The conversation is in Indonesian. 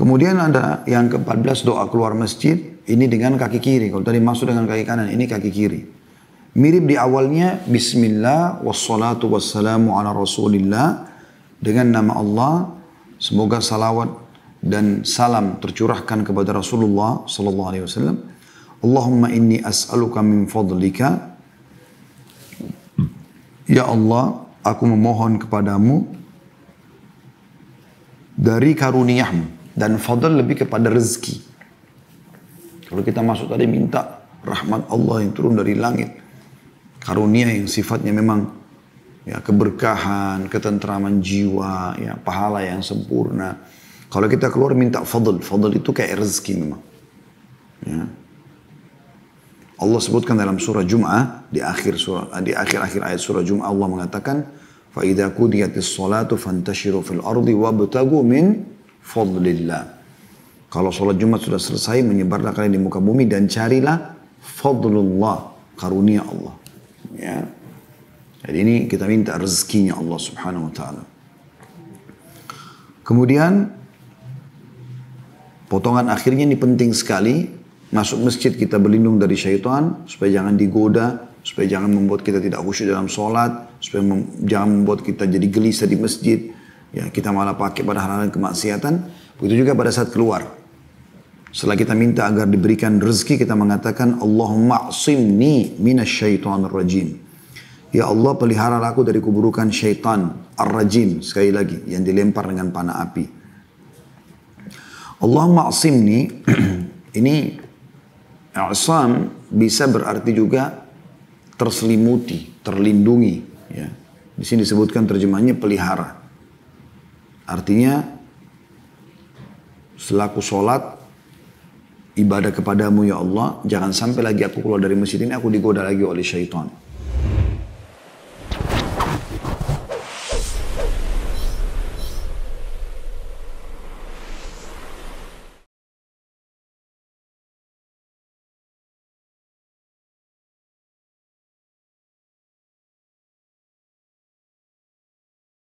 Kemudian ada yang ke-14 doa keluar masjid, ini dengan kaki kiri. Kalau tadi masuk dengan kaki kanan, ini kaki kiri. Mirip di awalnya, Bismillah wassalatu wassalamu ala rasulillah. Dengan nama Allah, semoga salawat dan salam tercurahkan kepada Rasulullah sallallahu alaihi wasallam. Allahumma inni as'aluka min fadlika. Ya Allah, aku memohon kepadamu dari karuniahmu. Dan fadl lebih kepada rezeki. Kalau kita masuk tadi minta rahmat Allah yang turun dari langit. Karunia yang sifatnya memang ya keberkahan, ketentraman jiwa, ya pahala yang sempurna. Kalau kita keluar minta fadl, fadl itu kayak rezeki memang. Ya. Allah sebutkan dalam surah Jum'ah di akhir surah eh, di akhir-akhir ayat surah Jum'ah Allah mengatakan فَإِذَا قُدِيَتِ الصَّلَاةُ فَانْتَشِرُوا ardi wa وَابْتَغُوا min fadlillah. Kalau sholat Jumat sudah selesai, menyebarlah kalian di muka bumi dan carilah fadlullah, karunia Allah. Ya. Jadi ini kita minta rezekinya Allah subhanahu wa ta'ala. Kemudian potongan akhirnya ini penting sekali. Masuk masjid kita berlindung dari syaitan supaya jangan digoda, supaya jangan membuat kita tidak khusyuk dalam sholat, supaya mem jangan membuat kita jadi gelisah di masjid, Ya, kita malah pakai pada hal-hal kemaksiatan. Begitu juga pada saat keluar. Setelah kita minta agar diberikan rezeki, kita mengatakan Allahumma asimni syaitan rajim. Ya Allah pelihara aku dari keburukan syaitan ar-rajim sekali lagi yang dilempar dengan panah api. Allahumma asimni ini asam bisa berarti juga terselimuti, terlindungi ya. Di sini disebutkan terjemahannya pelihara. Artinya selaku sholat ibadah kepadamu ya Allah, jangan sampai lagi aku keluar dari masjid ini aku digoda lagi oleh syaitan.